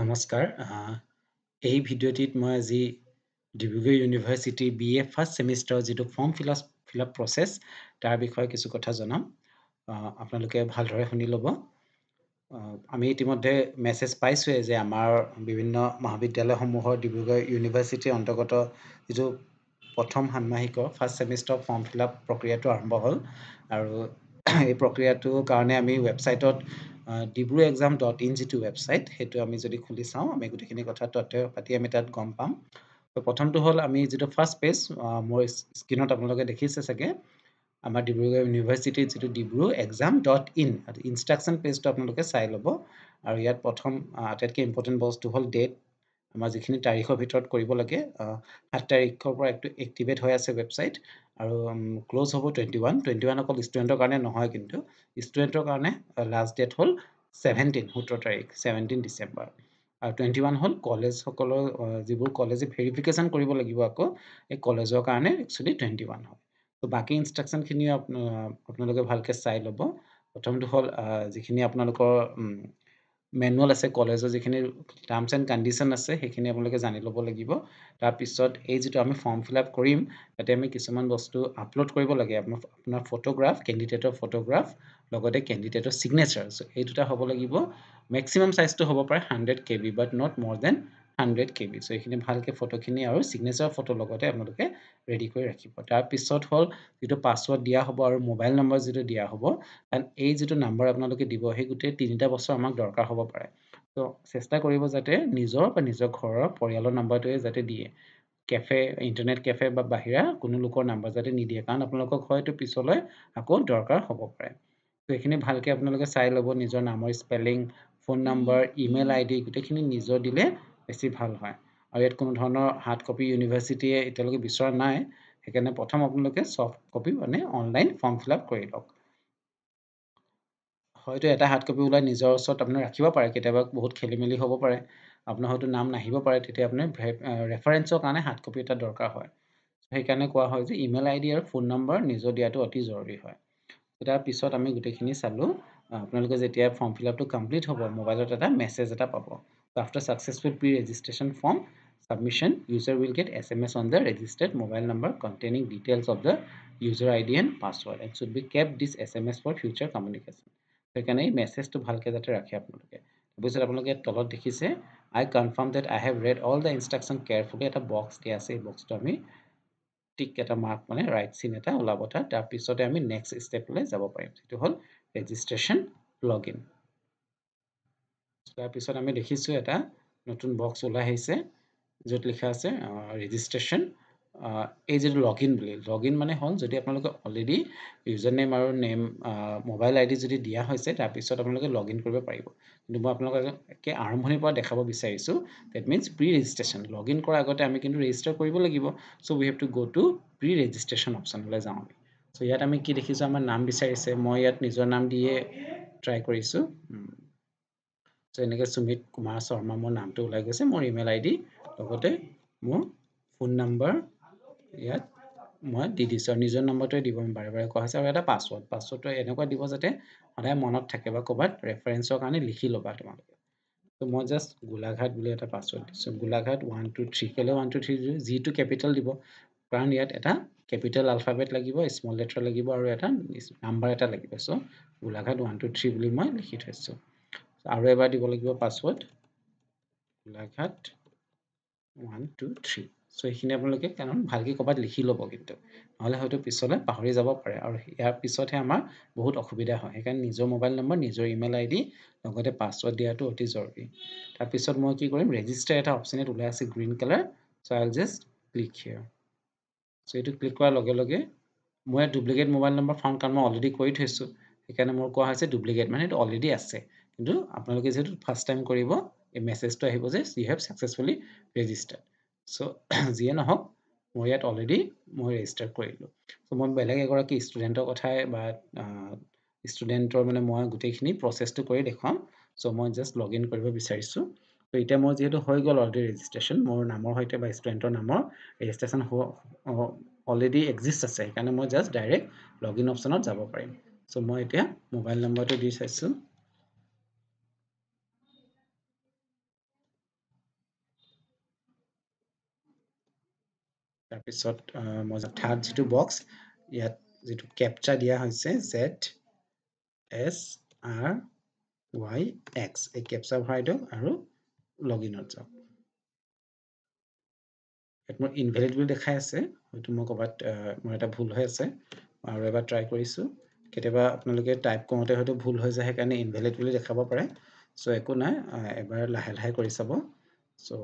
নমস্কাৰ এই ভিডিঅ'টিত মই আজি ডিব্ৰুগড় ইউনিভাৰ্চিটিৰ বি এ ফাৰ্ষ্ট ছেমিষ্টাৰৰ যিটো ফৰ্ম ফিলাপ ফিলআপ প্ৰচেছ তাৰ বিষয়ে কিছু কথা জনাম আপোনালোকে ভালদৰে শুনি ল'ব আমি ইতিমধ্যে মেছেজ পাইছোঁৱে যে আমাৰ বিভিন্ন মহাবিদ্যালয়সমূহৰ ডিব্ৰুগড় ইউনিভাৰ্চিটিৰ অন্তৰ্গত যিটো প্ৰথম ষান্মাহিকৰ ফাৰ্ষ্ট ছেমিষ্টাৰ ফৰ্ম ফিলআপ প্ৰক্ৰিয়াটো আৰম্ভ হ'ল আৰু এই প্ৰক্ৰিয়াটোৰ কাৰণে আমি ৱেবছাইটত ডিব্ৰু এক্সাম ডট ইন যিটো ৱেবছাইট সেইটো আমি যদি খুলি চাওঁ আমি গোটেইখিনি কথা তথ্য পাতি আমি তাত গম পাম তো প্ৰথমটো হ'ল আমি যিটো ফাৰ্ষ্ট পেজ মোৰ স্ক্ৰীণত আপোনালোকে দেখিছে চাগে আমাৰ ডিব্ৰুগড় ইউনিভাৰ্চিটিৰ যিটো Dibru exam dot in instruction পেজটো আপোনালোকে চাই ল'ব আৰু ইয়াত প্ৰথম আটাইতকৈ ইম্পৰ্টেণ্ট বস্তু হ'ল ডেট আমাৰ যিখিনি তাৰিখৰ ভিতৰত কৰিব লাগে সাত তাৰিখৰ পৰা একটো এক্টিভেট হৈ আছে ৱেবছাইট আৰু ক্ল'জ হ'ব টুৱেণ্টি ওৱান টুৱেণ্টি ওৱান অকল ষ্টুডেণ্টৰ কাৰণে নহয় কিন্তু ষ্টুডেণ্টৰ কাৰণে লাষ্ট ডেট হ'ল ছেভেণ্টিন সোতৰ তাৰিখ ছেভেণ্টিন ডিচেম্বৰ আৰু টুৱেণ্টি ওৱান হ'ল কলেজসকলৰ যিবোৰ কলেজে ভেৰিফিকেশ্যন কৰিব লাগিব আকৌ এই কলেজৰ কাৰণে একচুৱেলি টুৱেণ্টি ওৱান হয় ত' বাকী ইনষ্ট্ৰাকশ্যনখিনিও আপোনালোকে ভালকৈ চাই ল'ব প্ৰথমটো হ'ল যিখিনি আপোনালোকৰ মেনুৱেল আছে কলেজৰ যিখিনি টাৰ্মছ এণ্ড কণ্ডিশ্যন আছে সেইখিনি আপোনালোকে জানি ল'ব লাগিব তাৰপিছত এই যিটো আমি ফৰ্ম ফিল আপ কৰিম তাতে আমি কিছুমান বস্তু আপলোড কৰিব লাগে আপোনাৰ ফটোগ্ৰাফ কেণ্ডিডেটৰ ফটোগ্ৰাফ লগতে কেণ্ডিডেটৰ ছিগনেচাৰ চ' এই দুটা হ'ব লাগিব মেক্সিমাম ছাইজটো হ'ব পাৰে hundred K B but not more than hundred K B so' এইখিনি ভালকৈ ফটোখিনি আৰু ছিগনেচাৰ ফটোৰ লগতে আপোনালোকে ৰেডি কৰি ৰাখিব তাৰপিছত হ'ল যিটো পাছৱৰ্ড দিয়া হ'ব আৰু মোবাইল নম্বৰ যিটো দিয়া হ'ব কাৰণ এই যিটো নম্বৰ আপোনালোকে দিব সেই গোটেই তিনিটা বছৰ আমাক দৰকাৰ হ'ব পাৰে ত' চেষ্টা কৰিব যাতে নিজৰ বা নিজৰ ঘৰৰ পৰিয়ালৰ নম্বৰটোৱে যাতে দিয়ে কেফে ইণ্টাৰনেট কেফে বা বাহিৰা কোনো লোকৰ নাম্বাৰ যাতে নিদিয়ে কাৰণ আপোনালোকক হয়তো পিছলৈ আকৌ দৰকাৰ হ'ব পাৰে ত' এইখিনি ভালকৈ আপোনালোকে চাই ল'ব নিজৰ নামৰ spelling phone number email I গোটেইখিনি নিজৰ দিলে বেছি ভাল হয় আৰু ইয়াত কোনো ধৰণৰ হাৰ্ড কপি ইউনিভাৰ্চিটিয়ে এতিয়ালৈকে বিচৰা নাই সেইকাৰণে প্ৰথম আপোনালোকে চফ্ট কপি মানে অনলাইন ফৰ্ম ফিল আপ কৰি লওক হয়তো এটা হাৰ্ড কপি ওলাই নিজৰ ওচৰত আপুনি ৰাখিব পাৰে কেতিয়াবা বহুত খেলি মেলি হ'ব পাৰে আপোনাৰ হয়তো নাম নাহিব পাৰে তেতিয়া আপুনি ৰেফাৰেঞ্চৰ কাৰণে হাৰ্ড কপি এটা দৰকাৰ হয় সেইকাৰণে কোৱা হয় যে ইমেইল আই আৰু ফোন নম্বৰ নিজৰ দিয়াটো অতি জৰুৰী হয় তাৰপিছত আমি গোটেইখিনি চালোঁ আপোনালোকে যেতিয়া ফৰ্ম ফিল আপটো কমপ্লিট হ'ব মোবাইলত এটা মেছেজ এটা পাব So after successful pre-registration form submission, user will get SMS on the registered mobile number containing details of the user ID and password and should be kept this SMS for future communication. So you can have a message to bhalke that rakhe I confirm that I have read all the instructions carefully at a box. The box to me tick at a mark on a right scene at a lavota. The episode I mean next step is about to hold registration login. তাৰপিছত আমি দেখিছোঁ এটা নতুন box ওলাই আহিছে য'ত লিখা আছে ৰেজিষ্ট্ৰেশ্যন এই যিটো লগ ইন বুলি লগ ইন মানে হ'ল যদি আপোনালোকে অলৰেডি ইউজাৰ নেম আৰু নেম মোবাইল আইডি যদি দিয়া হৈছে তাৰপিছত আপোনালোকে লগ ইন কৰিব পাৰিব কিন্তু মই আপোনালোকে আৰম্ভণিৰ পৰা দেখাব বিচাৰিছোঁ that means pre registration log in কৰাৰ আগতে আমি কিন্তু ৰেজিষ্টাৰ কৰিব লাগিব so' we have to go' to pre registration অপশ্যনলৈ যাওঁ আমি চ' ইয়াত আমি কি দেখিছোঁ আমাৰ নাম বিচাৰিছে মই ইয়াত নিজৰ নাম দিয়ে ট্ৰাই কৰিছোঁ চ' এনেকৈ সুমিত কুমাৰ শৰ্মা মোৰ নামটো ওলাই গৈছে মোৰ ইমেইল আইডি লগতে মোৰ ফোন নাম্বাৰ ইয়াত মই দি দিছোঁ আৰু নিজৰ নাম্বাৰটোৱে দিব মই বাৰে বাৰে কোৱা হৈছে আৰু এটা পাছৱৰ্ড পাছৱৰ্ডটো এনেকুৱা দিব যাতে সদায় মনত থাকে বা ক'ৰবাত ৰেফাৰেঞ্চৰ কাৰণে লিখি ল'বা তোমালোকে ত' মই জাষ্ট গোলাঘাট বুলি এটা পাছৱৰ্ড দিছোঁ গোলাঘাট ওৱান টু থ্ৰী কেলৈ ওৱান টু থ্ৰী যিটো কেপিটেল দিব কাৰণ ইয়াত এটা কেপিটেল আলফাবেট লাগিব স্মল লেটাৰ লাগিব আৰু এটা নাম্বাৰ এটা লাগিব so' Golaghat one two three বুলি মই লিখি থৈছোঁ আৰু এবাৰ দিব লাগিব password Golaghat one two three so' এইখিনি আপোনালোকে কাৰণ ভালকৈ ক'ৰবাত লিখি ল'ব কিন্তু নহ'লে হয়তো পিছলৈ পাহৰি যাব পাৰে আৰু ইয়াৰ পিছতহে আমাৰ বহুত অসুবিধা হয় সেইকাৰণে নিজৰ মোবাইল নম্বৰ নিজৰ ইমেইল আই ডি লগতে পাছৱৰ্ড দিয়াটো অতি জৰুৰী তাৰপিছত মই কি কৰিম ৰেজিষ্টাৰ এটা অপশ্যনত ওলাই আছে গ্ৰীণ কালাৰ চ' আইল জাষ্ট ক্লিক হেয়াৰ চ' এইটো ক্লিক কৰাৰ লগে লগে মই ডুপ্লিকেট মোবাইল নম্বৰ ফাউণ্ড কাৰণ মই অলৰেডি কৰি থৈছোঁ সেইকাৰণে মোৰ কোৱা হৈছে ডুপ্লিকেট মানে এইটো অলৰেডি আছে কিন্তু আপোনালোকে যিহেতু ফাৰ্ষ্ট টাইম কৰিব এই মেছেজটো আহিব যে you have successfully registered so' যিয়ে নহওক মই ইয়াত অলৰেডি মই ৰেজিষ্টাৰ কৰিলোঁ চ' মই বেলেগ এগৰাকী ষ্টুডেণ্টৰ কথাই বা ষ্টুডেণ্টৰ মানে মই গোটেইখিনি প্ৰচেছটো কৰি দেখুৱাম চ' মই জাষ্ট লগ ইন কৰিব বিচাৰিছোঁ ত' এতিয়া মই যিহেতু হৈ গ'ল অলৰেডি ৰেজিষ্ট্ৰেশ্যন মোৰ নামৰ সৈতে বা ষ্টুডেণ্টৰ নামৰ ৰেজিষ্ট্ৰেশ্যন হ'ব অলৰেডি এক্সিষ্ট আছে সেইকাৰণে মই জাষ্ট ডাইৰেক্ট লগ ইন অপশ্যনত যাব পাৰিম চ' মই এতিয়া মোবাইল নম্বৰটো দি চাইছোঁ তাৰপিছত মই থাৰ্ড যিটো বক্স ইয়াত যিটো কেপচাৰ দিয়া হৈছে Z S R Y X এই কেপচাৰ ভৰাই দিওঁ আৰু লগ ইনত যাওঁ ইয়াত মোৰ ইনভেলিড বুলি দেখাই আছে হয়তো মই ক'ৰবাত মোৰ এটা ভুল হৈ আছে আৰু এবাৰ ট্ৰাই কৰিছোঁ কেতিয়াবা আপোনালোকে টাইপ কৰোঁতে হয়তো ভুল হৈ যায় সেইকাৰণে ইনভেলিড বুলি দেখাব পাৰে চ' একো নাই এবাৰ লাহে লাহে কৰি চাব চ'